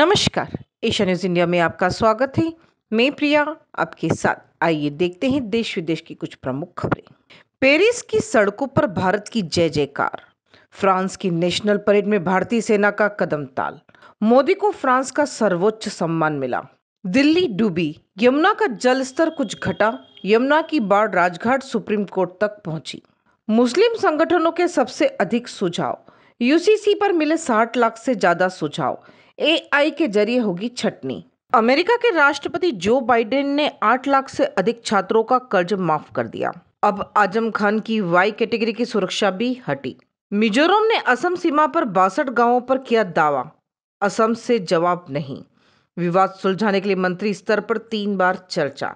नमस्कार Asia news India में आपका स्वागत है मैं प्रिया आपके साथ आइए देखते हैं देश विदेश की कुछ प्रमुख खबरें पेरिस की सड़कों पर भारत की जय जयकार फ्रांस की नेशनल परेड में भारतीय सेना का कदम ताल मोदी को फ्रांस का सर्वोच्च सम्मान मिला दिल्ली डूबी यमुना का जल स्तर कुछ घटा यमुना की बाढ़ राजघाट सुप्रीम कोर्ट तक पहुंची मुस्लिम संगठनों के सबसे अधिक सुझाव यूसीसी पर मिले साठ लाख से ज्यादा सुझाव एआई के जरिए होगी छटनी अमेरिका के राष्ट्रपति जो बाइडेन ने आठ लाख से अधिक छात्रों का कर्ज माफ कर दिया अब आजम खान की वाई कैटेगरी की सुरक्षा भी हटी मिजोरम ने असम सीमा पर बासठ गांवों पर किया दावा असम से जवाब नहीं विवाद सुलझाने के लिए मंत्री स्तर पर तीन बार चर्चा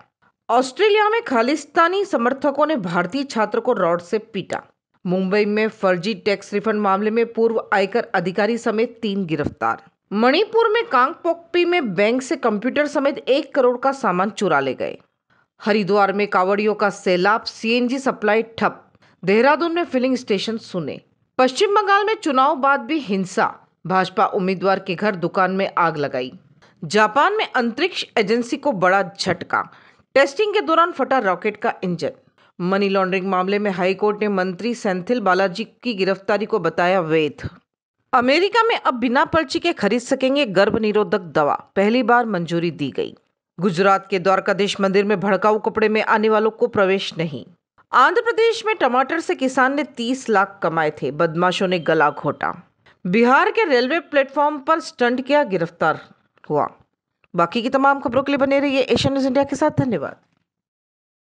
ऑस्ट्रेलिया में खालिस्तानी समर्थकों ने भारतीय छात्र को रॉड से पीटा मुंबई में फर्जी टैक्स रिफंड मामले में पूर्व आयकर अधिकारी समेत तीन गिरफ्तार मणिपुर में कांगपोकपी में बैंक से कंप्यूटर समेत एक करोड़ का सामान चुरा ले गए हरिद्वार में कावड़ियों का सैलाब सीएनजी सप्लाई ठप देहरादून में फिलिंग स्टेशन सुने पश्चिम बंगाल में चुनाव बाद भी हिंसा भाजपा उम्मीदवार के घर दुकान में आग लगाई जापान में अंतरिक्ष एजेंसी को बड़ा झटका टेस्टिंग के दौरान फटा रॉकेट का इंजन मनी लॉन्ड्रिंग मामले में हाईकोर्ट ने मंत्री सेंथिल बालाजी की गिरफ्तारी को बताया वैध अमेरिका में अब बिना पर्ची के खरीद सकेंगे गर्भ निरोधक दवा पहली बार मंजूरी दी गई गुजरात के द्वारकाधीश मंदिर में भड़काऊ कपड़े में आने वालों को प्रवेश नहीं आंध्र प्रदेश में टमाटर से किसान ने 30 लाख कमाए थे बदमाशों ने गला घोटा बिहार के रेलवे प्लेटफॉर्म पर स्टंट किया गिरफ्तार हुआ बाकी की तमाम खबरों के लिए बने रहिए एशिया न्यूज इंडिया के साथ धन्यवाद